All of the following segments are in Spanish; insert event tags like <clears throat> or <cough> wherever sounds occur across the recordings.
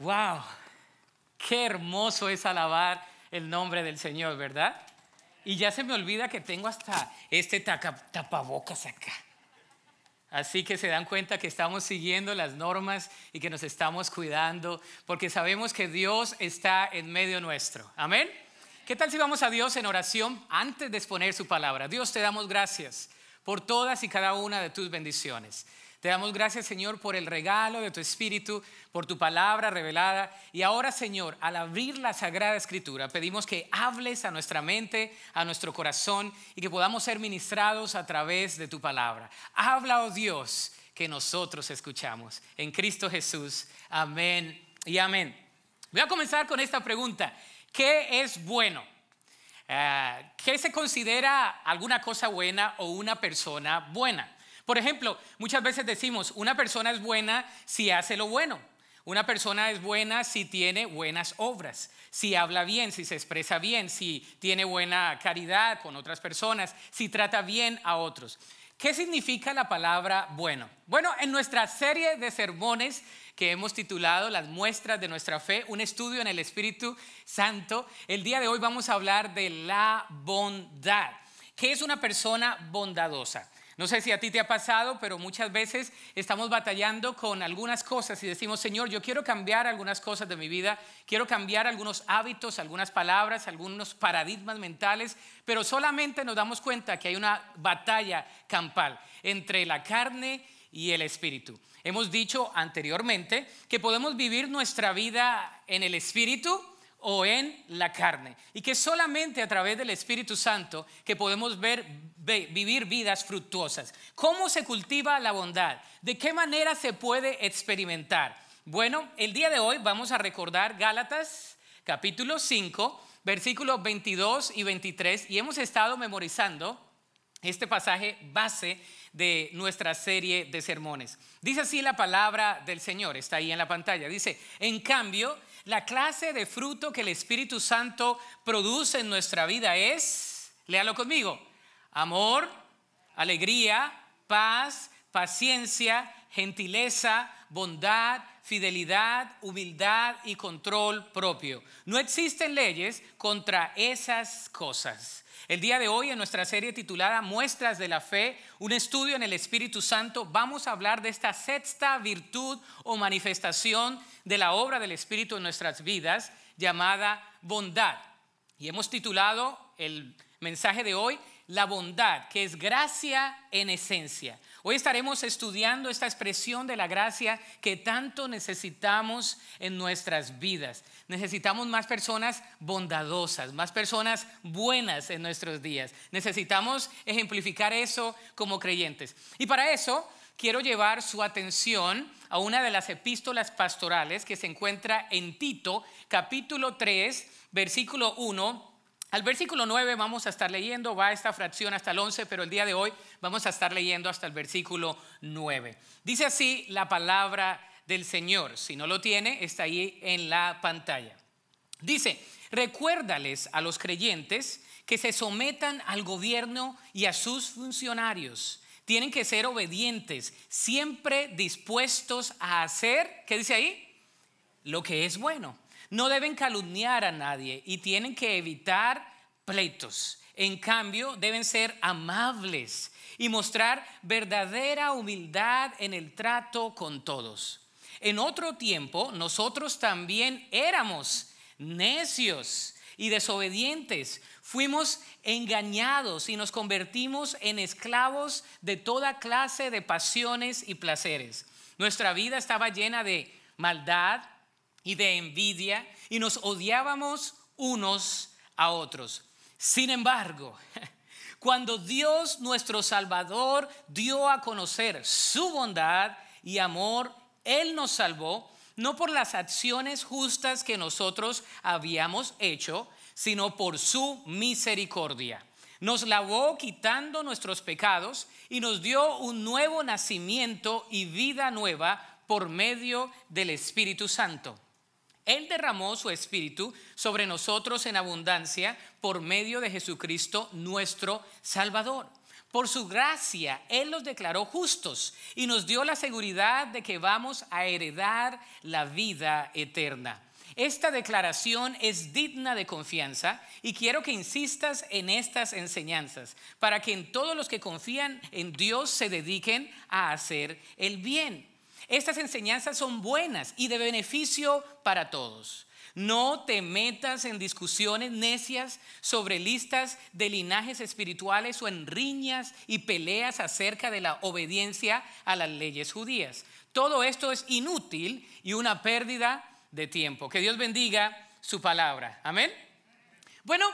¡Wow! Qué hermoso es alabar el nombre del Señor, ¿verdad? Y ya se me olvida que tengo hasta este tapabocas acá. Así que se dan cuenta que estamos siguiendo las normas y que nos estamos cuidando, porque sabemos que Dios está en medio nuestro. Amén. ¿Qué tal si vamos a Dios en oración antes de exponer su palabra? Dios, te damos gracias por todas y cada una de tus bendiciones. Te damos gracias, Señor, por el regalo de tu Espíritu, por tu palabra revelada. Y ahora, Señor, al abrir la Sagrada Escritura, pedimos que hables a nuestra mente, a nuestro corazón y que podamos ser ministrados a través de tu palabra. Habla, oh Dios, que nosotros escuchamos. En Cristo Jesús. Amén y amén. Voy a comenzar con esta pregunta. ¿Qué es bueno? Eh, ¿Qué se considera alguna cosa buena o una persona buena? Por ejemplo, muchas veces decimos, una persona es buena si hace lo bueno. Una persona es buena si tiene buenas obras, si habla bien, si se expresa bien, si tiene buena caridad con otras personas, si trata bien a otros. ¿Qué significa la palabra bueno? Bueno, en nuestra serie de sermones que hemos titulado Las muestras de nuestra fe, un estudio en el Espíritu Santo, el día de hoy vamos a hablar de la bondad. ¿Qué es una persona bondadosa? No sé si a ti te ha pasado, pero muchas veces estamos batallando con algunas cosas y decimos, Señor, yo quiero cambiar algunas cosas de mi vida, quiero cambiar algunos hábitos, algunas palabras, algunos paradigmas mentales, pero solamente nos damos cuenta que hay una batalla campal entre la carne y el espíritu. Hemos dicho anteriormente que podemos vivir nuestra vida en el espíritu o en la carne y que solamente a través del Espíritu Santo que podemos ver vivir vidas fructuosas. ¿Cómo se cultiva la bondad? ¿De qué manera se puede experimentar? Bueno, el día de hoy vamos a recordar Gálatas capítulo 5, versículos 22 y 23 y hemos estado memorizando este pasaje base de nuestra serie de sermones. Dice así la palabra del Señor, está ahí en la pantalla. Dice, en cambio, la clase de fruto que el Espíritu Santo produce en nuestra vida es, léalo conmigo, amor, alegría, paz, paciencia, gentileza, bondad, fidelidad, humildad y control propio. No existen leyes contra esas cosas. El día de hoy en nuestra serie titulada Muestras de la Fe, un estudio en el Espíritu Santo, vamos a hablar de esta sexta virtud o manifestación de la obra del Espíritu en nuestras vidas llamada bondad. Y hemos titulado el mensaje de hoy la bondad, que es gracia en esencia. Hoy estaremos estudiando esta expresión de la gracia que tanto necesitamos en nuestras vidas. Necesitamos más personas bondadosas, más personas buenas en nuestros días. Necesitamos ejemplificar eso como creyentes. Y para eso quiero llevar su atención a una de las epístolas pastorales que se encuentra en Tito, capítulo 3, versículo 1 al versículo 9 vamos a estar leyendo, va esta fracción hasta el 11, pero el día de hoy vamos a estar leyendo hasta el versículo 9. Dice así la palabra del Señor. Si no lo tiene, está ahí en la pantalla. Dice, recuérdales a los creyentes que se sometan al gobierno y a sus funcionarios. Tienen que ser obedientes, siempre dispuestos a hacer, ¿qué dice ahí? Lo que es bueno no deben calumniar a nadie y tienen que evitar pleitos. En cambio, deben ser amables y mostrar verdadera humildad en el trato con todos. En otro tiempo, nosotros también éramos necios y desobedientes. Fuimos engañados y nos convertimos en esclavos de toda clase de pasiones y placeres. Nuestra vida estaba llena de maldad, y de envidia y nos odiábamos unos a otros. Sin embargo, <laughs> cuando Dios nuestro Salvador dio a conocer su bondad y amor, Él nos salvó no por las acciones justas que nosotros habíamos hecho, sino por su misericordia. Nos lavó quitando nuestros pecados y nos dio un nuevo nacimiento y vida nueva por medio del Espíritu Santo. Él derramó su espíritu sobre nosotros en abundancia por medio de Jesucristo nuestro Salvador. Por su gracia, Él los declaró justos y nos dio la seguridad de que vamos a heredar la vida eterna. Esta declaración es digna de confianza y quiero que insistas en estas enseñanzas para que en todos los que confían en Dios se dediquen a hacer el bien. Estas enseñanzas son buenas y de beneficio para todos. No te metas en discusiones necias sobre listas de linajes espirituales o en riñas y peleas acerca de la obediencia a las leyes judías. Todo esto es inútil y una pérdida de tiempo. Que Dios bendiga su palabra. Amén. Bueno.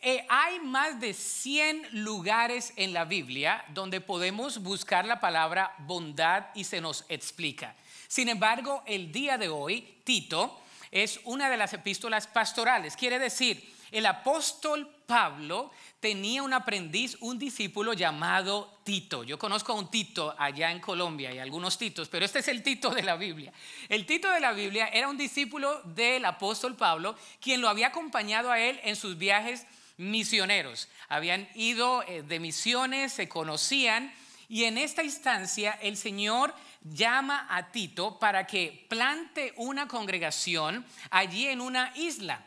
Eh, hay más de 100 lugares en la Biblia donde podemos buscar la palabra bondad y se nos explica. Sin embargo, el día de hoy, Tito es una de las epístolas pastorales. Quiere decir, el apóstol Pablo tenía un aprendiz, un discípulo llamado Tito. Yo conozco a un Tito allá en Colombia y algunos Titos, pero este es el Tito de la Biblia. El Tito de la Biblia era un discípulo del apóstol Pablo, quien lo había acompañado a él en sus viajes misioneros. Habían ido eh, de misiones, se conocían y en esta instancia el Señor llama a Tito para que plante una congregación allí en una isla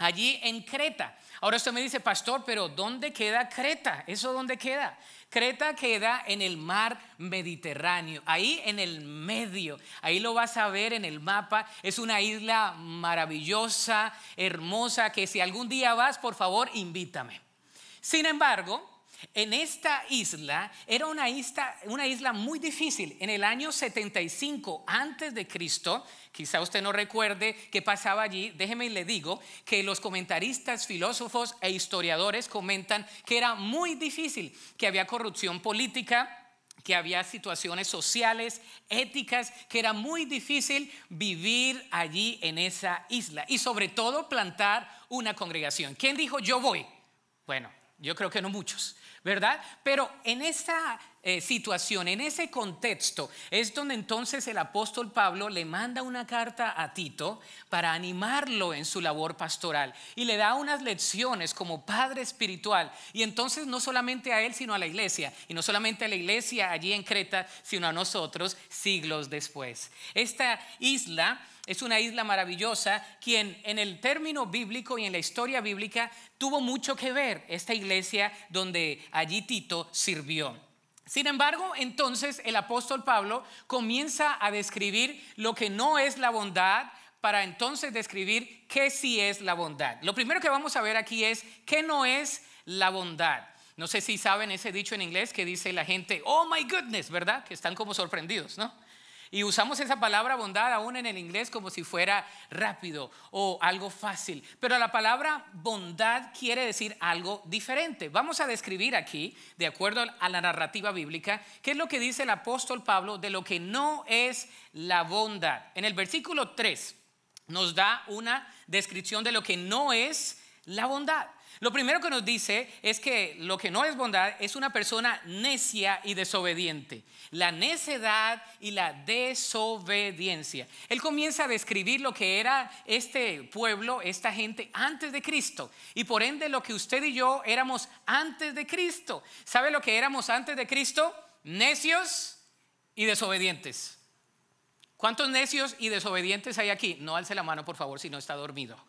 allí en Creta. Ahora usted me dice, pastor, pero ¿dónde queda Creta? ¿Eso dónde queda? Creta queda en el mar Mediterráneo, ahí en el medio, ahí lo vas a ver en el mapa, es una isla maravillosa, hermosa, que si algún día vas, por favor, invítame. Sin embargo, en esta isla, era una isla, una isla muy difícil. En el año 75 antes de Cristo, quizá usted no recuerde qué pasaba allí, déjeme y le digo que los comentaristas, filósofos e historiadores comentan que era muy difícil, que había corrupción política, que había situaciones sociales, éticas, que era muy difícil vivir allí en esa isla y sobre todo plantar una congregación. ¿Quién dijo yo voy? Bueno, yo creo que no muchos. ¿verdad? Pero en esta eh, situación, en ese contexto, es donde entonces el apóstol Pablo le manda una carta a Tito para animarlo en su labor pastoral y le da unas lecciones como padre espiritual. Y entonces no solamente a él, sino a la iglesia, y no solamente a la iglesia allí en Creta, sino a nosotros siglos después. Esta isla es una isla maravillosa, quien en el término bíblico y en la historia bíblica tuvo mucho que ver esta iglesia donde allí Tito sirvió. Sin embargo, entonces el apóstol Pablo comienza a describir lo que no es la bondad para entonces describir qué sí es la bondad. Lo primero que vamos a ver aquí es qué no es la bondad. No sé si saben ese dicho en inglés que dice la gente, oh my goodness, ¿verdad? Que están como sorprendidos, ¿no? Y usamos esa palabra bondad aún en el inglés como si fuera rápido o algo fácil. Pero la palabra bondad quiere decir algo diferente. Vamos a describir aquí, de acuerdo a la narrativa bíblica, qué es lo que dice el apóstol Pablo de lo que no es la bondad. En el versículo 3 nos da una descripción de lo que no es la bondad. Lo primero que nos dice es que lo que no es bondad es una persona necia y desobediente. La necedad y la desobediencia. Él comienza a describir lo que era este pueblo, esta gente antes de Cristo. Y por ende lo que usted y yo éramos antes de Cristo. ¿Sabe lo que éramos antes de Cristo? Necios y desobedientes. ¿Cuántos necios y desobedientes hay aquí? No alce la mano, por favor, si no está dormido.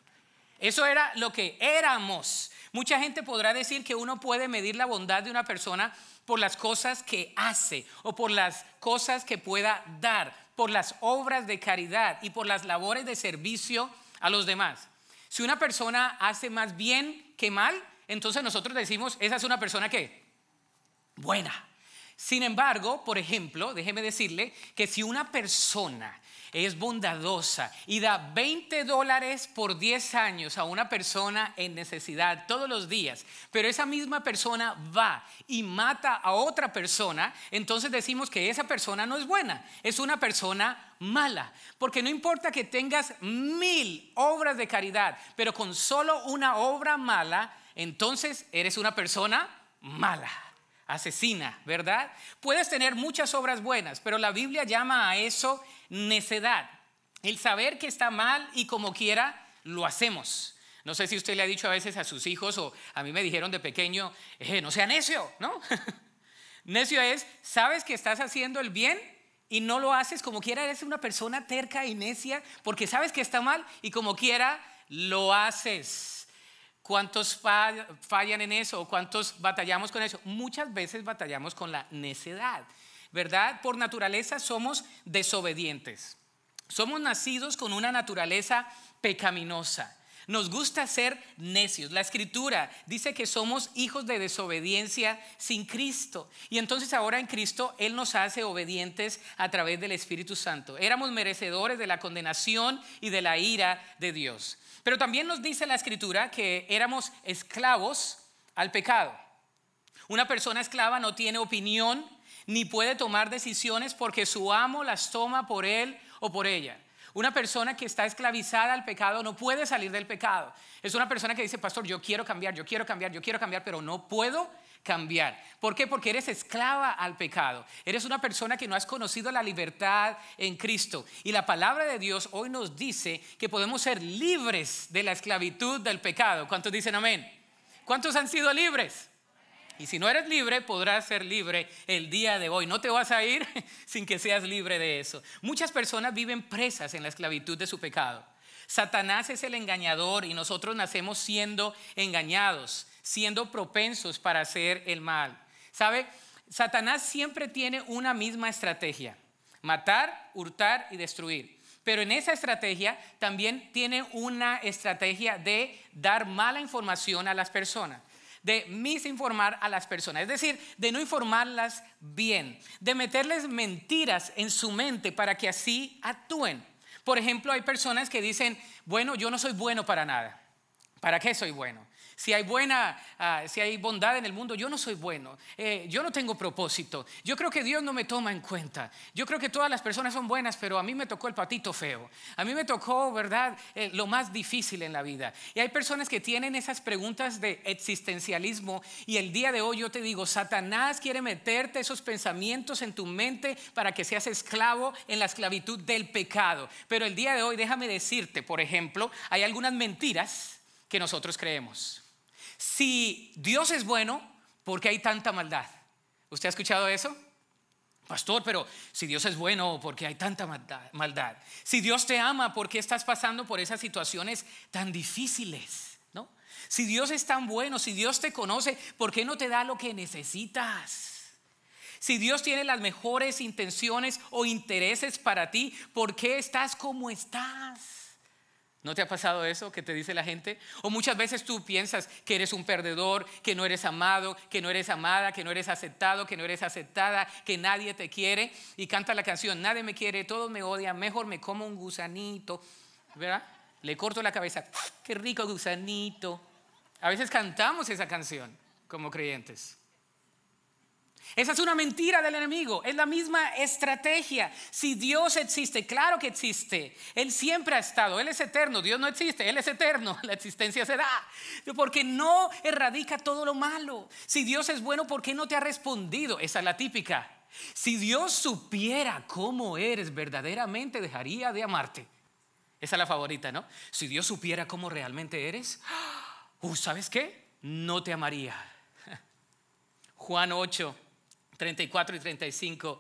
Eso era lo que éramos. Mucha gente podrá decir que uno puede medir la bondad de una persona por las cosas que hace o por las cosas que pueda dar, por las obras de caridad y por las labores de servicio a los demás. Si una persona hace más bien que mal, entonces nosotros decimos, esa es una persona que buena. Sin embargo, por ejemplo, déjeme decirle que si una persona es bondadosa y da 20 dólares por 10 años a una persona en necesidad todos los días, pero esa misma persona va y mata a otra persona, entonces decimos que esa persona no es buena, es una persona mala. Porque no importa que tengas mil obras de caridad, pero con solo una obra mala, entonces eres una persona mala asesina, ¿verdad? Puedes tener muchas obras buenas, pero la Biblia llama a eso necedad. El saber que está mal y como quiera, lo hacemos. No sé si usted le ha dicho a veces a sus hijos o a mí me dijeron de pequeño, eh, no sea necio, ¿no? <laughs> necio es, sabes que estás haciendo el bien y no lo haces, como quiera eres una persona terca y necia porque sabes que está mal y como quiera lo haces. ¿Cuántos fallan en eso? ¿O cuántos batallamos con eso? Muchas veces batallamos con la necedad, ¿verdad? Por naturaleza somos desobedientes. Somos nacidos con una naturaleza pecaminosa. Nos gusta ser necios. La escritura dice que somos hijos de desobediencia sin Cristo. Y entonces ahora en Cristo Él nos hace obedientes a través del Espíritu Santo. Éramos merecedores de la condenación y de la ira de Dios. Pero también nos dice la escritura que éramos esclavos al pecado. Una persona esclava no tiene opinión ni puede tomar decisiones porque su amo las toma por él o por ella. Una persona que está esclavizada al pecado no puede salir del pecado. Es una persona que dice, pastor, yo quiero cambiar, yo quiero cambiar, yo quiero cambiar, pero no puedo cambiar. ¿Por qué? Porque eres esclava al pecado. Eres una persona que no has conocido la libertad en Cristo. Y la palabra de Dios hoy nos dice que podemos ser libres de la esclavitud del pecado. ¿Cuántos dicen amén? ¿Cuántos han sido libres? Y si no eres libre, podrás ser libre el día de hoy. No te vas a ir <laughs> sin que seas libre de eso. Muchas personas viven presas en la esclavitud de su pecado. Satanás es el engañador y nosotros nacemos siendo engañados, siendo propensos para hacer el mal. ¿Sabe? Satanás siempre tiene una misma estrategia, matar, hurtar y destruir. Pero en esa estrategia también tiene una estrategia de dar mala información a las personas de misinformar a las personas, es decir, de no informarlas bien, de meterles mentiras en su mente para que así actúen. Por ejemplo, hay personas que dicen, bueno, yo no soy bueno para nada. ¿Para qué soy bueno? si hay buena, ah, si hay bondad en el mundo, yo no soy bueno, eh, yo no tengo propósito, yo creo que Dios no me toma en cuenta, yo creo que todas las personas son buenas, pero a mí me tocó el patito feo, a mí me tocó, ¿verdad?, eh, lo más difícil en la vida. Y hay personas que tienen esas preguntas de existencialismo y el día de hoy yo te digo, Satanás quiere meterte esos pensamientos en tu mente para que seas esclavo en la esclavitud del pecado. Pero el día de hoy, déjame decirte, por ejemplo, hay algunas mentiras que nosotros creemos. Si Dios es bueno, ¿por qué hay tanta maldad? ¿Usted ha escuchado eso? Pastor, pero si Dios es bueno, ¿por qué hay tanta maldad? Si Dios te ama, ¿por qué estás pasando por esas situaciones tan difíciles? ¿No? Si Dios es tan bueno, si Dios te conoce, ¿por qué no te da lo que necesitas? Si Dios tiene las mejores intenciones o intereses para ti, ¿por qué estás como estás? ¿No te ha pasado eso que te dice la gente? O muchas veces tú piensas que eres un perdedor, que no eres amado, que no eres amada, que no eres aceptado, que no eres aceptada, que nadie te quiere y canta la canción, nadie me quiere, todos me odian, mejor me como un gusanito, ¿verdad? Le corto la cabeza, qué rico gusanito. A veces cantamos esa canción como creyentes. Esa es una mentira del enemigo, es la misma estrategia. Si Dios existe, claro que existe, Él siempre ha estado, Él es eterno, Dios no existe, Él es eterno, <laughs> la existencia se da, porque no erradica todo lo malo. Si Dios es bueno, ¿por qué no te ha respondido? Esa es la típica. Si Dios supiera cómo eres, verdaderamente dejaría de amarte. Esa es la favorita, ¿no? Si Dios supiera cómo realmente eres, <gasps> uh, ¿sabes qué? No te amaría. <laughs> Juan 8, 34 y 35,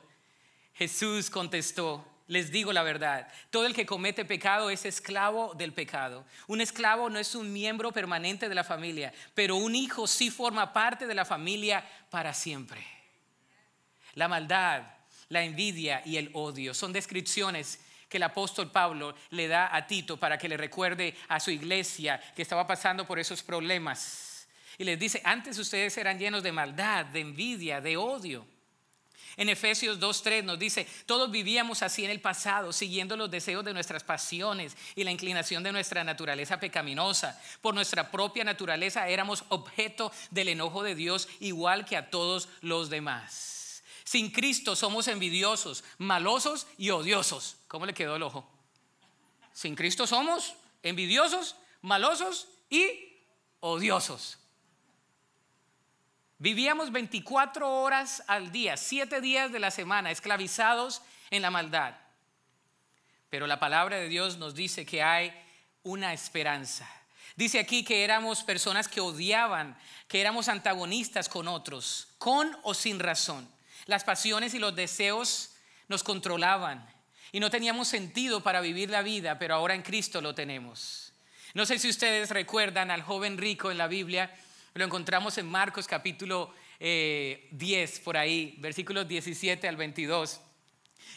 Jesús contestó, les digo la verdad, todo el que comete pecado es esclavo del pecado. Un esclavo no es un miembro permanente de la familia, pero un hijo sí forma parte de la familia para siempre. La maldad, la envidia y el odio son descripciones que el apóstol Pablo le da a Tito para que le recuerde a su iglesia que estaba pasando por esos problemas y les dice, antes ustedes eran llenos de maldad, de envidia, de odio. En Efesios 2.3 nos dice, todos vivíamos así en el pasado, siguiendo los deseos de nuestras pasiones y la inclinación de nuestra naturaleza pecaminosa. Por nuestra propia naturaleza éramos objeto del enojo de Dios igual que a todos los demás. Sin Cristo somos envidiosos, malosos y odiosos. ¿Cómo le quedó el ojo? Sin Cristo somos envidiosos, malosos y odiosos. Vivíamos 24 horas al día, 7 días de la semana, esclavizados en la maldad. Pero la palabra de Dios nos dice que hay una esperanza. Dice aquí que éramos personas que odiaban, que éramos antagonistas con otros, con o sin razón. Las pasiones y los deseos nos controlaban y no teníamos sentido para vivir la vida, pero ahora en Cristo lo tenemos. No sé si ustedes recuerdan al joven rico en la Biblia lo encontramos en Marcos capítulo 10, eh, por ahí, versículos 17 al 22.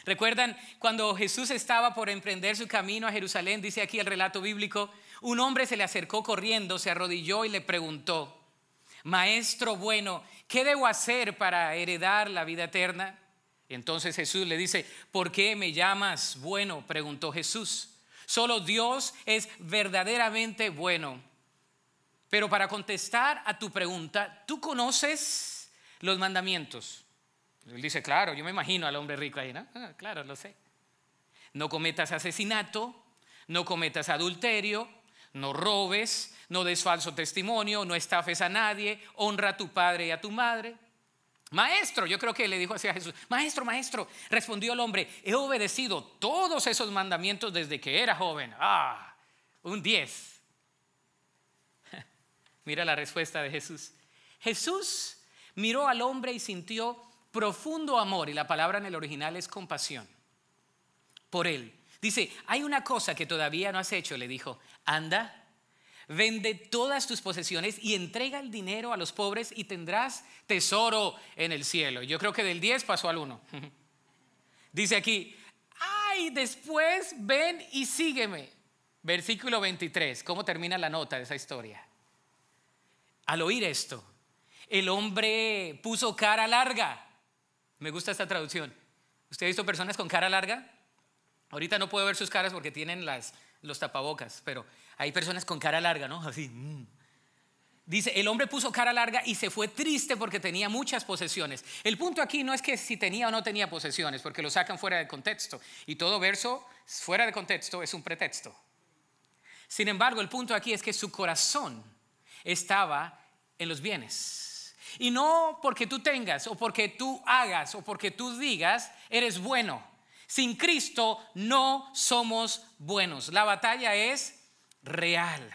Recuerdan cuando Jesús estaba por emprender su camino a Jerusalén, dice aquí el relato bíblico, un hombre se le acercó corriendo, se arrodilló y le preguntó, Maestro bueno, ¿qué debo hacer para heredar la vida eterna? Entonces Jesús le dice, ¿por qué me llamas bueno? preguntó Jesús. Solo Dios es verdaderamente bueno. Pero para contestar a tu pregunta, ¿tú conoces los mandamientos? Él dice, claro, yo me imagino al hombre rico ahí, ¿no? Ah, claro, lo sé. No cometas asesinato, no cometas adulterio, no robes, no des falso testimonio, no estafes a nadie, honra a tu padre y a tu madre. Maestro, yo creo que le dijo así a Jesús, maestro, maestro, respondió el hombre, he obedecido todos esos mandamientos desde que era joven. Ah, un diez Mira la respuesta de Jesús. Jesús miró al hombre y sintió profundo amor, y la palabra en el original es compasión, por él. Dice, hay una cosa que todavía no has hecho, le dijo, anda, Vende todas tus posesiones y entrega el dinero a los pobres y tendrás tesoro en el cielo. Yo creo que del 10 pasó al 1. <laughs> Dice aquí, ay, después ven y sígueme. Versículo 23, ¿cómo termina la nota de esa historia? Al oír esto, el hombre puso cara larga. Me gusta esta traducción. ¿Usted ha visto personas con cara larga? Ahorita no puedo ver sus caras porque tienen las, los tapabocas, pero hay personas con cara larga, ¿no? Así. Mm. Dice, el hombre puso cara larga y se fue triste porque tenía muchas posesiones. El punto aquí no es que si tenía o no tenía posesiones, porque lo sacan fuera de contexto. Y todo verso fuera de contexto es un pretexto. Sin embargo, el punto aquí es que su corazón estaba en los bienes. Y no porque tú tengas o porque tú hagas o porque tú digas, eres bueno. Sin Cristo no somos buenos. La batalla es real.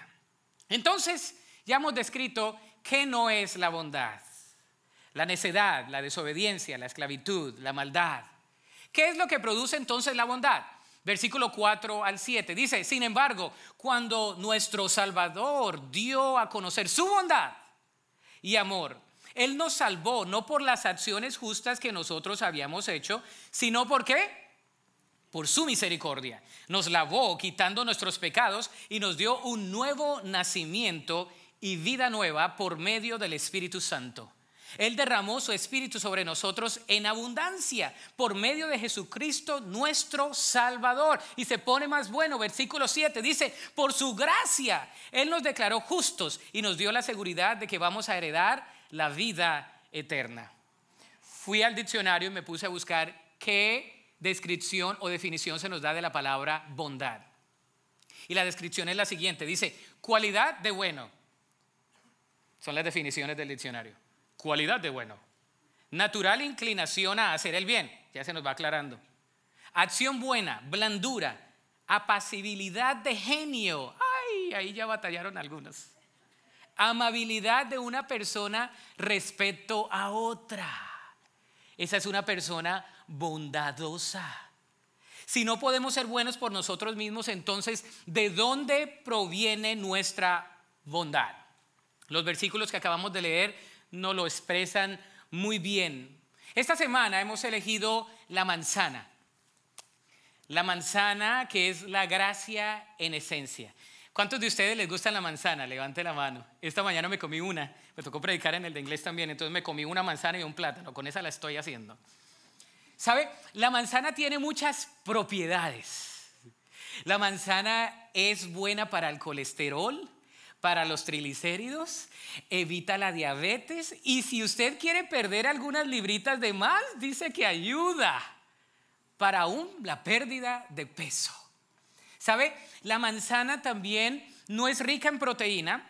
Entonces, ya hemos descrito qué no es la bondad. La necedad, la desobediencia, la esclavitud, la maldad. ¿Qué es lo que produce entonces la bondad? versículo 4 al 7. Dice, sin embargo, cuando nuestro Salvador dio a conocer su bondad y amor, Él nos salvó no por las acciones justas que nosotros habíamos hecho, sino porque por su misericordia nos lavó quitando nuestros pecados y nos dio un nuevo nacimiento y vida nueva por medio del Espíritu Santo. Él derramó su Espíritu sobre nosotros en abundancia por medio de Jesucristo nuestro Salvador. Y se pone más bueno, versículo 7 dice, por su gracia Él nos declaró justos y nos dio la seguridad de que vamos a heredar la vida eterna. Fui al diccionario y me puse a buscar qué descripción o definición se nos da de la palabra bondad. Y la descripción es la siguiente, dice, cualidad de bueno. Son las definiciones del diccionario cualidad de bueno. Natural inclinación a hacer el bien, ya se nos va aclarando. Acción buena, blandura, apacibilidad de genio. Ay, ahí ya batallaron algunos. Amabilidad de una persona respecto a otra. Esa es una persona bondadosa. Si no podemos ser buenos por nosotros mismos, entonces, ¿de dónde proviene nuestra bondad? Los versículos que acabamos de leer no lo expresan muy bien. Esta semana hemos elegido la manzana. La manzana que es la gracia en esencia. ¿Cuántos de ustedes les gusta la manzana? Levante la mano. Esta mañana me comí una, me tocó predicar en el de inglés también, entonces me comí una manzana y un plátano, con esa la estoy haciendo. ¿Sabe? La manzana tiene muchas propiedades. La manzana es buena para el colesterol, para los triglicéridos, evita la diabetes y si usted quiere perder algunas libritas de más, dice que ayuda para aún la pérdida de peso. ¿Sabe? La manzana también no es rica en proteína,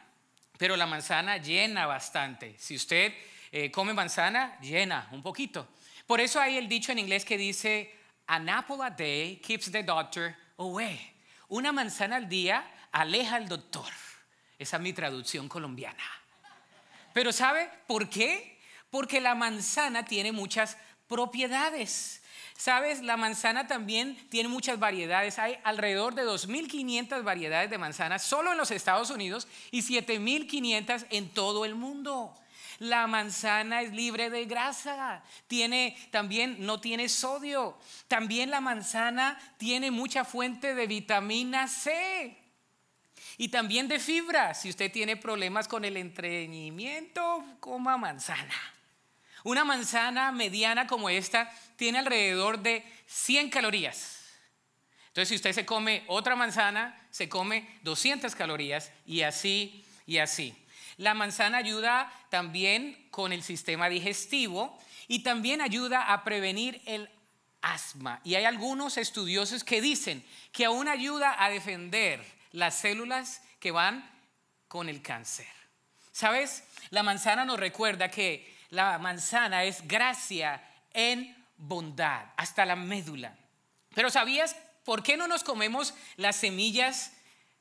pero la manzana llena bastante. Si usted eh, come manzana, llena un poquito. Por eso hay el dicho en inglés que dice, an apple a day keeps the doctor away. Una manzana al día aleja al doctor. Esa es mi traducción colombiana. Pero ¿sabe por qué? Porque la manzana tiene muchas propiedades. ¿Sabes? La manzana también tiene muchas variedades. Hay alrededor de 2.500 variedades de manzanas solo en los Estados Unidos y 7.500 en todo el mundo. La manzana es libre de grasa, tiene también no tiene sodio. También la manzana tiene mucha fuente de vitamina C. Y también de fibra, si usted tiene problemas con el entreñimiento, coma manzana. Una manzana mediana como esta tiene alrededor de 100 calorías. Entonces, si usted se come otra manzana, se come 200 calorías y así y así. La manzana ayuda también con el sistema digestivo y también ayuda a prevenir el asma. Y hay algunos estudiosos que dicen que aún ayuda a defender las células que van con el cáncer. ¿Sabes? La manzana nos recuerda que la manzana es gracia en bondad, hasta la médula. Pero ¿sabías por qué no nos comemos las semillas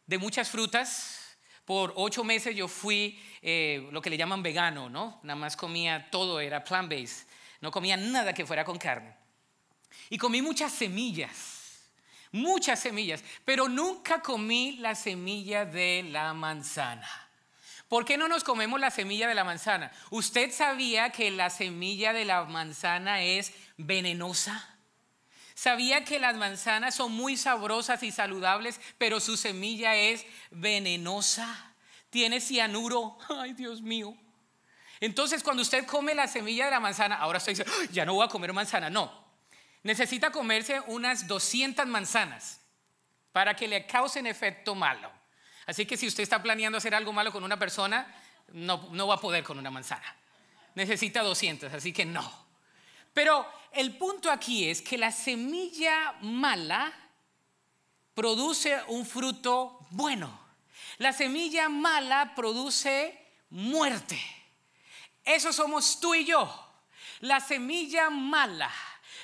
de muchas frutas? Por ocho meses yo fui eh, lo que le llaman vegano, ¿no? Nada más comía todo, era plant-based. No comía nada que fuera con carne. Y comí muchas semillas muchas semillas, pero nunca comí la semilla de la manzana. ¿Por qué no nos comemos la semilla de la manzana? ¿Usted sabía que la semilla de la manzana es venenosa? ¿Sabía que las manzanas son muy sabrosas y saludables, pero su semilla es venenosa? Tiene cianuro. Ay, Dios mío. Entonces, cuando usted come la semilla de la manzana, ahora usted dice, ya no voy a comer manzana. No, necesita comerse unas 200 manzanas para que le causen efecto malo. Así que si usted está planeando hacer algo malo con una persona, no, no va a poder con una manzana. Necesita 200, así que no. Pero el punto aquí es que la semilla mala produce un fruto bueno. La semilla mala produce muerte. Eso somos tú y yo. La semilla mala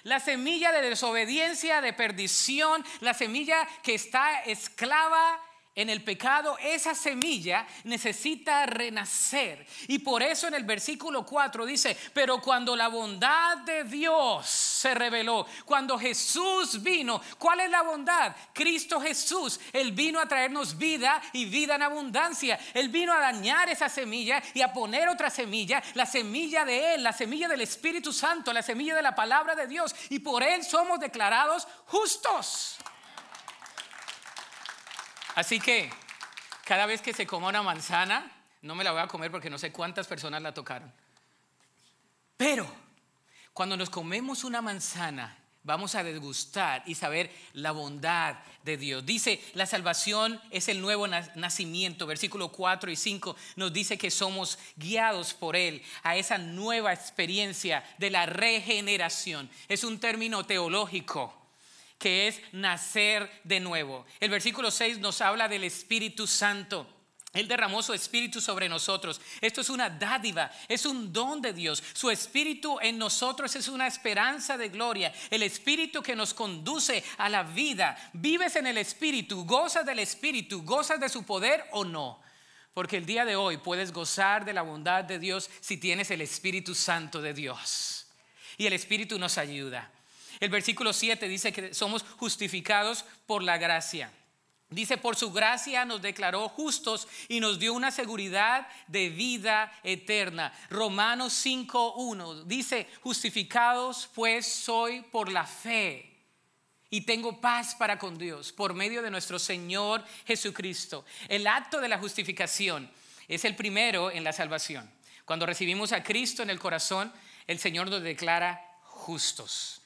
la semilla de desobediencia, de perdición, la semilla que está esclava en el pecado, esa semilla necesita renacer. Y por eso en el versículo 4 dice, pero cuando la bondad de Dios se reveló, cuando Jesús vino, ¿cuál es la bondad? Cristo Jesús, Él vino a traernos vida y vida en abundancia. Él vino a dañar esa semilla y a poner otra semilla, la semilla de Él, la semilla del Espíritu Santo, la semilla de la palabra de Dios. Y por Él somos declarados justos. Así que cada vez que se coma una manzana, no me la voy a comer porque no sé cuántas personas la tocaron. Pero cuando nos comemos una manzana, vamos a degustar y saber la bondad de Dios. Dice, la salvación es el nuevo nacimiento. Versículo 4 y 5 nos dice que somos guiados por Él a esa nueva experiencia de la regeneración. Es un término teológico que es nacer de nuevo. El versículo 6 nos habla del Espíritu Santo. Él derramó su espíritu sobre nosotros. Esto es una dádiva, es un don de Dios. Su espíritu en nosotros es una esperanza de gloria. El espíritu que nos conduce a la vida. Vives en el espíritu, gozas del espíritu, gozas de su poder o no. Porque el día de hoy puedes gozar de la bondad de Dios si tienes el Espíritu Santo de Dios. Y el Espíritu nos ayuda. El versículo 7 dice que somos justificados por la gracia. Dice, por su gracia nos declaró justos y nos dio una seguridad de vida eterna. Romanos 5.1 dice, justificados pues soy por la fe y tengo paz para con Dios por medio de nuestro Señor Jesucristo. El acto de la justificación es el primero en la salvación. Cuando recibimos a Cristo en el corazón, el Señor nos declara justos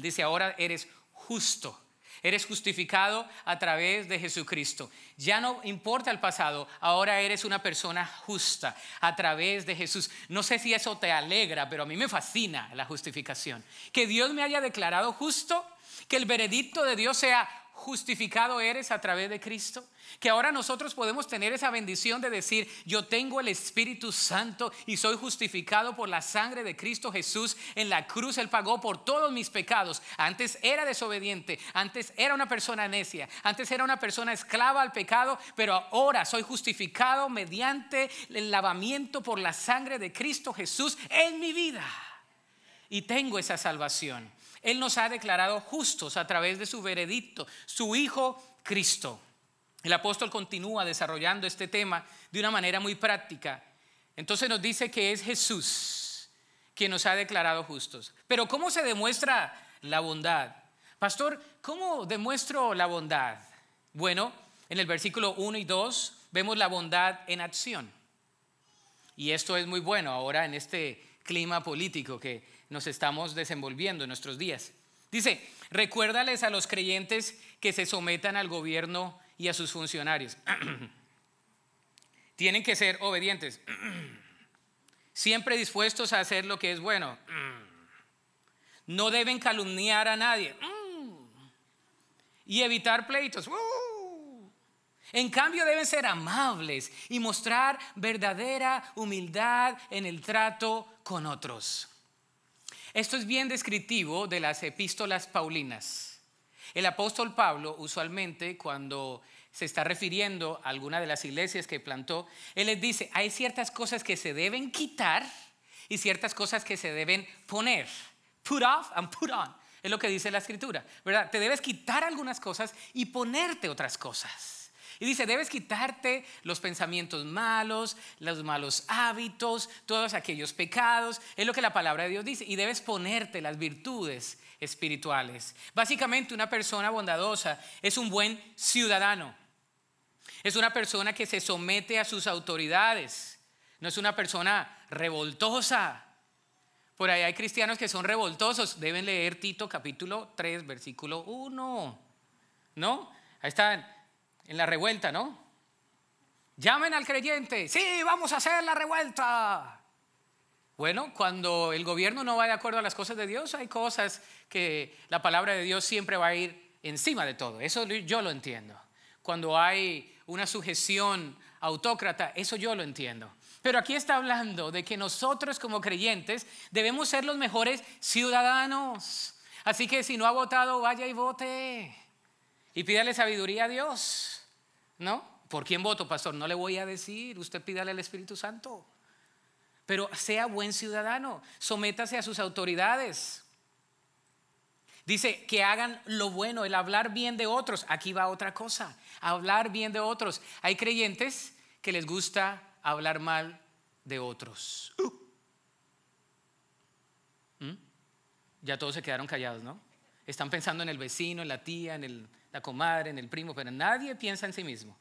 dice, ahora eres justo. Eres justificado a través de Jesucristo. Ya no importa el pasado, ahora eres una persona justa a través de Jesús. No sé si eso te alegra, pero a mí me fascina la justificación. Que Dios me haya declarado justo, que el veredicto de Dios sea justificado eres a través de Cristo, que ahora nosotros podemos tener esa bendición de decir, yo tengo el Espíritu Santo y soy justificado por la sangre de Cristo Jesús en la cruz, Él pagó por todos mis pecados. Antes era desobediente, antes era una persona necia, antes era una persona esclava al pecado, pero ahora soy justificado mediante el lavamiento por la sangre de Cristo Jesús en mi vida. Y tengo esa salvación. Él nos ha declarado justos a través de su veredicto, su Hijo Cristo. El apóstol continúa desarrollando este tema de una manera muy práctica. Entonces nos dice que es Jesús quien nos ha declarado justos. Pero ¿cómo se demuestra la bondad? Pastor, ¿cómo demuestro la bondad? Bueno, en el versículo 1 y 2 vemos la bondad en acción. Y esto es muy bueno ahora en este clima político que nos estamos desenvolviendo en nuestros días. Dice, recuérdales a los creyentes que se sometan al gobierno y a sus funcionarios. <clears throat> Tienen que ser obedientes, <clears throat> siempre dispuestos a hacer lo que es bueno. <clears throat> No deben calumniar a nadie y evitar pleitos. ¡Uh! En cambio, deben ser amables y mostrar verdadera humildad en el trato con otros. Esto es bien descriptivo de las epístolas paulinas. El apóstol Pablo, usualmente cuando se está refiriendo a alguna de las iglesias que plantó, él les dice, hay ciertas cosas que se deben quitar y ciertas cosas que se deben poner. Put off and put on. Es lo que dice la escritura, ¿verdad? Te debes quitar algunas cosas y ponerte otras cosas. Y dice, debes quitarte los pensamientos malos, los malos hábitos, todos aquellos pecados. Es lo que la palabra de Dios dice. Y debes ponerte las virtudes espirituales. Básicamente una persona bondadosa es un buen ciudadano. Es una persona que se somete a sus autoridades. No es una persona revoltosa. Por ahí hay cristianos que son revoltosos. Deben leer Tito capítulo 3, versículo 1. ¿No? Ahí están en la revuelta, ¿no? Llamen al creyente, sí, vamos a hacer la revuelta. Bueno, cuando el gobierno no va de acuerdo a las cosas de Dios, hay cosas que la palabra de Dios siempre va a ir encima de todo. Eso yo lo entiendo. Cuando hay una sujeción autócrata, eso yo lo entiendo. Pero aquí está hablando de que nosotros como creyentes debemos ser los mejores ciudadanos. Así que si no ha votado, vaya y vote. Y pídale sabiduría a Dios. ¿No? ¿Por quién voto, pastor? No le voy a decir, usted pídale al Espíritu Santo. Pero sea buen ciudadano, sométase a sus autoridades. Dice que hagan lo bueno, el hablar bien de otros. Aquí va otra cosa, hablar bien de otros. Hay creyentes que les gusta hablar mal de otros. ¿Mm? Ya todos se quedaron callados, ¿no? Están pensando en el vecino, en la tía, en el la comadre, en el primo, pero nadie piensa en sí mismo.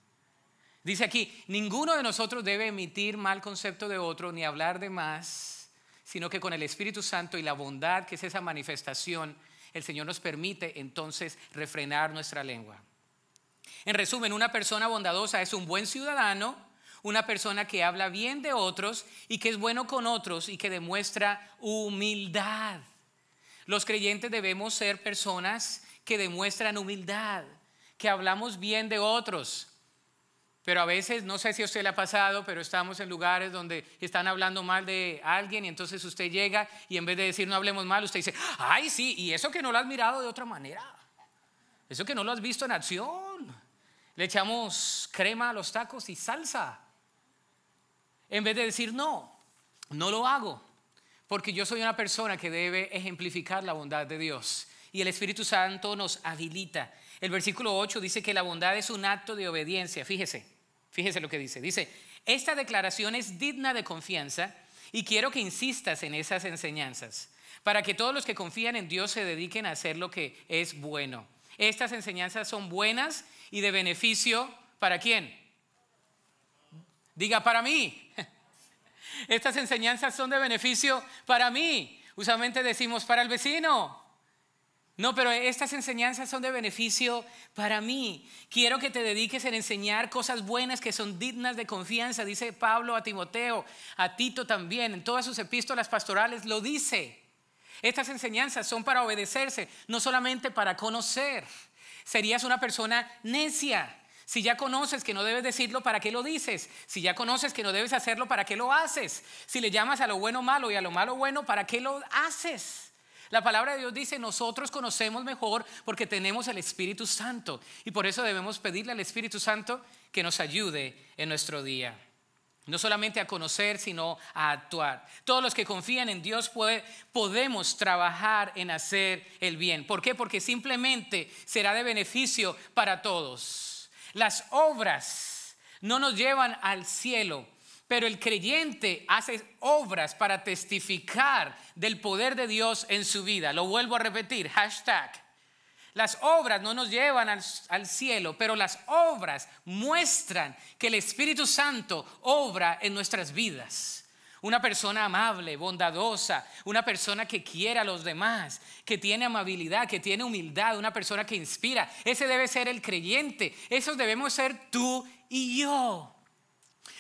Dice aquí, ninguno de nosotros debe emitir mal concepto de otro ni hablar de más, sino que con el Espíritu Santo y la bondad que es esa manifestación, el Señor nos permite entonces refrenar nuestra lengua. En resumen, una persona bondadosa es un buen ciudadano, una persona que habla bien de otros y que es bueno con otros y que demuestra humildad. Los creyentes debemos ser personas que demuestran humildad, que hablamos bien de otros. Pero a veces, no sé si a usted le ha pasado, pero estamos en lugares donde están hablando mal de alguien y entonces usted llega y en vez de decir no hablemos mal, usted dice, ay sí, y eso que no lo has mirado de otra manera, eso que no lo has visto en acción. Le echamos crema a los tacos y salsa. En vez de decir no, no lo hago, porque yo soy una persona que debe ejemplificar la bondad de Dios y el Espíritu Santo nos habilita. El versículo 8 dice que la bondad es un acto de obediencia. Fíjese, fíjese lo que dice. Dice, esta declaración es digna de confianza y quiero que insistas en esas enseñanzas para que todos los que confían en Dios se dediquen a hacer lo que es bueno. Estas enseñanzas son buenas y de beneficio para quién? Diga para mí. <laughs> Estas enseñanzas son de beneficio para mí. Usualmente decimos para el vecino, no, pero estas enseñanzas son de beneficio para mí. Quiero que te dediques en enseñar cosas buenas que son dignas de confianza, dice Pablo a Timoteo, a Tito también, en todas sus epístolas pastorales lo dice. Estas enseñanzas son para obedecerse, no solamente para conocer. Serías una persona necia. Si ya conoces que no debes decirlo, ¿para qué lo dices? Si ya conoces que no debes hacerlo, ¿para qué lo haces? Si le llamas a lo bueno malo y a lo malo bueno, ¿para qué lo haces? La palabra de Dios dice, nosotros conocemos mejor porque tenemos el Espíritu Santo y por eso debemos pedirle al Espíritu Santo que nos ayude en nuestro día. No solamente a conocer, sino a actuar. Todos los que confían en Dios puede, podemos trabajar en hacer el bien. ¿Por qué? Porque simplemente será de beneficio para todos. Las obras no nos llevan al cielo, pero el creyente hace obras para testificar del poder de Dios en su vida. Lo vuelvo a repetir, hashtag. Las obras no nos llevan al, cielo, pero las obras muestran que el Espíritu Santo obra en nuestras vidas. Una persona amable, bondadosa, una persona que quiera a los demás, que tiene amabilidad, que tiene humildad, una persona que inspira. Ese debe ser el creyente. Esos debemos ser tú y yo.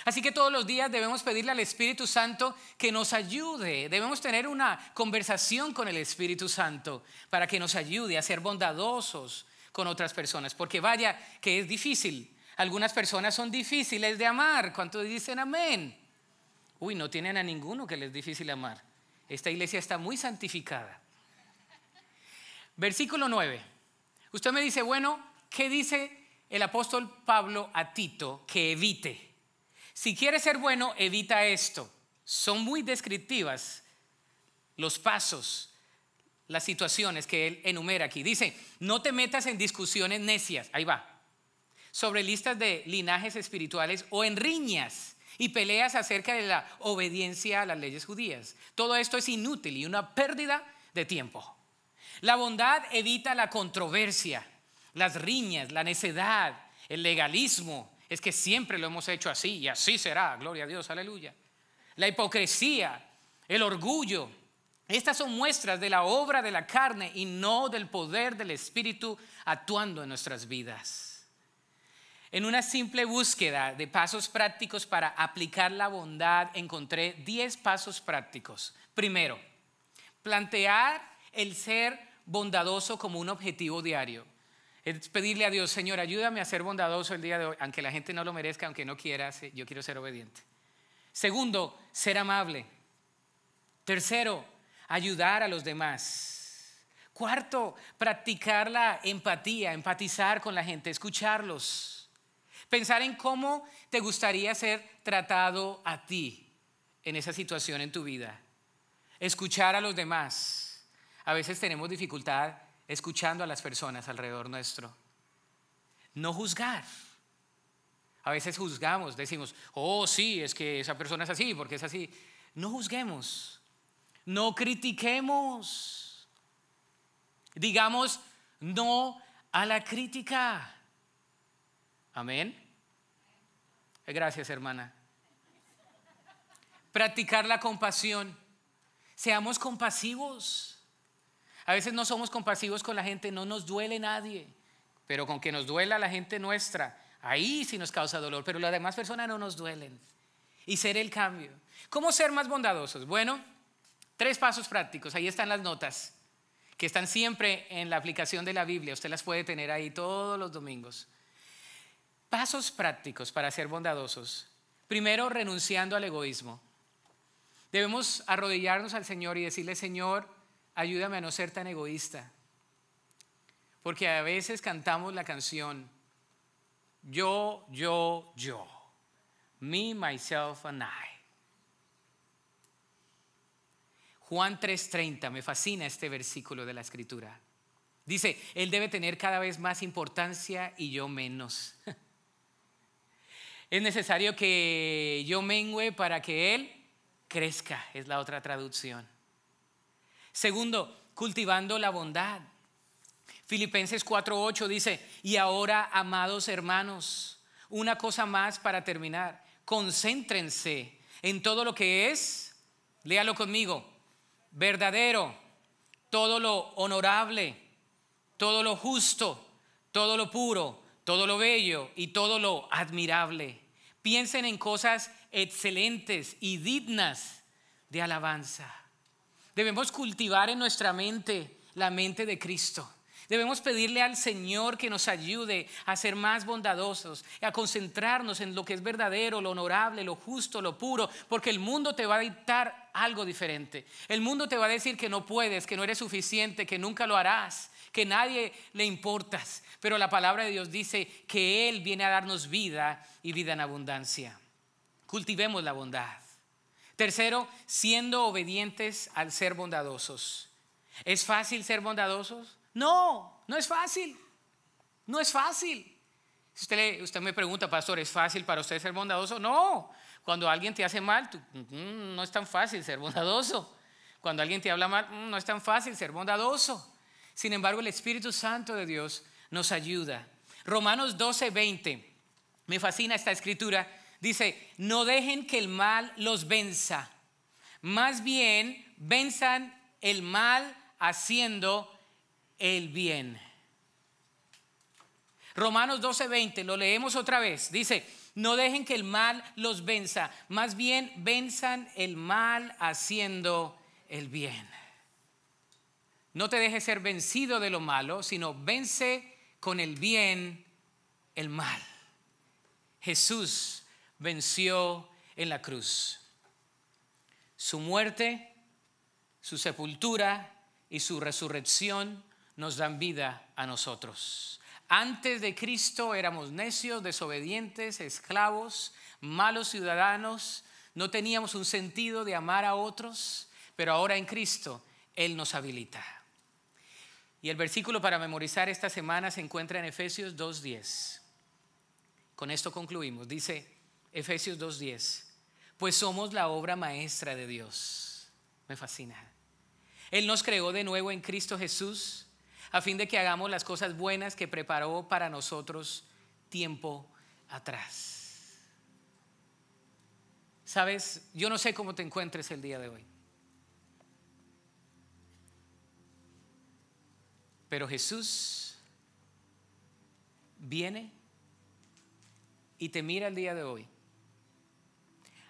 Así que todos los días debemos pedirle al Espíritu Santo que nos ayude. Debemos tener una conversación con el Espíritu Santo para que nos ayude a ser bondadosos con otras personas. Porque vaya que es difícil. Algunas personas son difíciles de amar. ¿Cuántos dicen amén? Uy, no tienen a ninguno que les es difícil amar. Esta iglesia está muy santificada. Versículo 9. Usted me dice, bueno, ¿qué dice el apóstol Pablo a Tito que evite? Si quieres ser bueno, evita esto. Son muy descriptivas los pasos, las situaciones que él enumera aquí. Dice, no te metas en discusiones necias, ahí va, sobre listas de linajes espirituales o en riñas y peleas acerca de la obediencia a las leyes judías. Todo esto es inútil y una pérdida de tiempo. La bondad evita la controversia, las riñas, la necedad, el legalismo, es que siempre lo hemos hecho así y así será, gloria a Dios, aleluya. La hipocresía, el orgullo, estas son muestras de la obra de la carne y no del poder del Espíritu actuando en nuestras vidas. En una simple búsqueda de pasos prácticos para aplicar la bondad, encontré 10 pasos prácticos. Primero, plantear el ser bondadoso como un objetivo diario. Es pedirle a Dios, Señor, ayúdame a ser bondadoso el día de hoy, aunque la gente no lo merezca, aunque no quiera, yo quiero ser obediente. Segundo, ser amable. Tercero, ayudar a los demás. Cuarto, practicar la empatía, empatizar con la gente, escucharlos. Pensar en cómo te gustaría ser tratado a ti en esa situación en tu vida. Escuchar a los demás. A veces tenemos dificultad escuchando a las personas alrededor nuestro. No juzgar. A veces juzgamos, decimos, oh sí, es que esa persona es así, porque es así. No juzguemos, no critiquemos. Digamos no a la crítica. Amén. Gracias, hermana. Practicar la compasión. Seamos compasivos. A veces no somos compasivos con la gente, no nos duele nadie, pero con que nos duela la gente nuestra, ahí sí nos causa dolor, pero las demás personas no nos duelen. Y ser el cambio. ¿Cómo ser más bondadosos? Bueno, tres pasos prácticos, ahí están las notas, que están siempre en la aplicación de la Biblia, usted las puede tener ahí todos los domingos. Pasos prácticos para ser bondadosos. Primero, renunciando al egoísmo. Debemos arrodillarnos al Señor y decirle, Señor, ayúdame a no ser tan egoísta. Porque a veces cantamos la canción, yo, yo, yo, me, myself and I. Juan 3:30, me fascina este versículo de la escritura. Dice, Él debe tener cada vez más importancia y yo menos. <laughs> Es necesario que yo mengüe para que Él crezca, es la otra traducción. Segundo, cultivando la bondad. Filipenses 4:8 dice, y ahora, amados hermanos, una cosa más para terminar, concéntrense en todo lo que es, léalo conmigo, verdadero, todo lo honorable, todo lo justo, todo lo puro, todo lo bello y todo lo admirable. Piensen en cosas excelentes y dignas de alabanza. Debemos cultivar en nuestra mente la mente de Cristo. Debemos pedirle al Señor que nos ayude a ser más bondadosos, a concentrarnos en lo que es verdadero, lo honorable, lo justo, lo puro, porque el mundo te va a dictar algo diferente. El mundo te va a decir que no puedes, que no eres suficiente, que nunca lo harás, que nadie le importas. Pero la palabra de Dios dice que Él viene a darnos vida y vida en abundancia. Cultivemos la bondad. Tercero, siendo obedientes al ser bondadosos. ¿Es fácil ser bondadosos? No, no es fácil. No es fácil. Si usted, usted me pregunta, pastor, ¿es fácil para usted ser bondadoso? No. Cuando alguien te hace mal, mm, no es tan fácil ser bondadoso. Cuando alguien te habla mal, mm, no es tan fácil ser bondadoso. Sin embargo, el Espíritu Santo de Dios nos ayuda. Romanos 12, 20. Me fascina esta escritura Dice, no dejen que el mal los venza. Más bien, venzan el mal haciendo el bien. Romanos 12:20, lo leemos otra vez. Dice, no dejen que el mal los venza. Más bien, venzan el mal haciendo el bien. No te dejes ser vencido de lo malo, sino vence con el bien el mal. Jesús venció en la cruz. Su muerte, su sepultura y su resurrección nos dan vida a nosotros. Antes de Cristo éramos necios, desobedientes, esclavos, malos ciudadanos, no teníamos un sentido de amar a otros, pero ahora en Cristo Él nos habilita. Y el versículo para memorizar esta semana se encuentra en Efesios 2.10. Con esto concluimos. Dice, Efesios 2.10, pues somos la obra maestra de Dios. Me fascina. Él nos creó de nuevo en Cristo Jesús a fin de que hagamos las cosas buenas que preparó para nosotros tiempo atrás. Sabes, yo no sé cómo te encuentres el día de hoy. Pero Jesús viene y te mira el día de hoy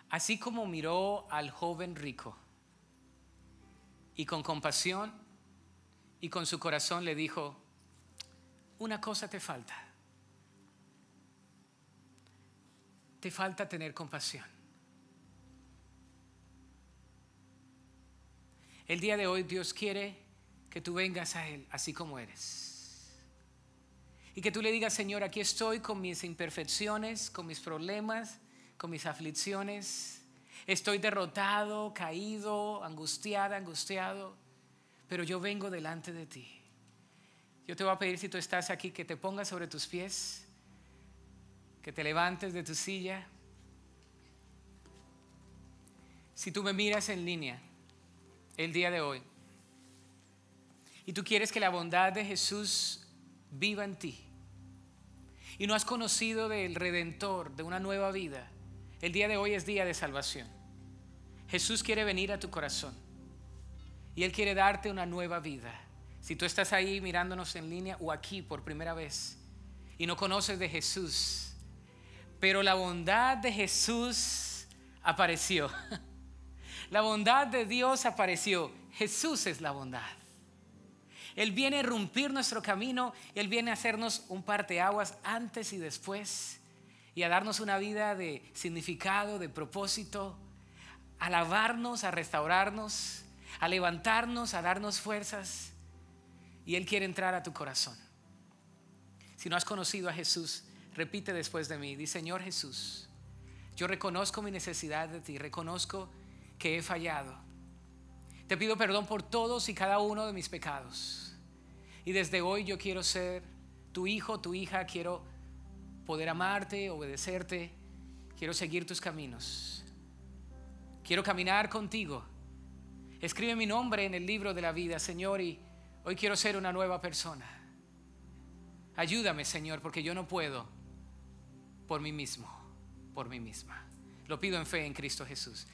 Así como miró al joven rico y con compasión y con su corazón le dijo, una cosa te falta. Te falta tener compasión. El día de hoy Dios quiere que tú vengas a Él así como eres. Y que tú le digas, Señor, aquí estoy con mis imperfecciones, con mis problemas, con mis aflicciones. Estoy derrotado, caído, angustiada, angustiado, pero yo vengo delante de ti. Yo te voy a pedir si tú estás aquí que te pongas sobre tus pies, que te levantes de tu silla. Si tú me miras en línea el día de hoy y tú quieres que la bondad de Jesús viva en ti y no has conocido del Redentor, de una nueva vida, el día de hoy es día de salvación. Jesús quiere venir a tu corazón y Él quiere darte una nueva vida. Si tú estás ahí mirándonos en línea o aquí por primera vez y no conoces de Jesús, pero la bondad de Jesús apareció. <laughs> La bondad de Dios apareció. Jesús es la bondad. Él viene a romper nuestro camino, Él viene a hacernos un par de aguas antes y después y a darnos una vida de significado, de propósito, a lavarnos, a restaurarnos, a levantarnos, a darnos fuerzas. Y Él quiere entrar a tu corazón. Si no has conocido a Jesús, repite después de mí, di Señor Jesús, yo reconozco mi necesidad de ti, reconozco que he fallado. Te pido perdón por todos y cada uno de mis pecados. Y desde hoy yo quiero ser tu hijo, tu hija, quiero poder amarte, obedecerte. Quiero seguir tus caminos. Quiero caminar contigo. Escribe mi nombre en el libro de la vida, Señor, y hoy quiero ser una nueva persona. Ayúdame, Señor, porque yo no puedo por mí mismo, por mí misma. Lo pido en fe en Cristo Jesús.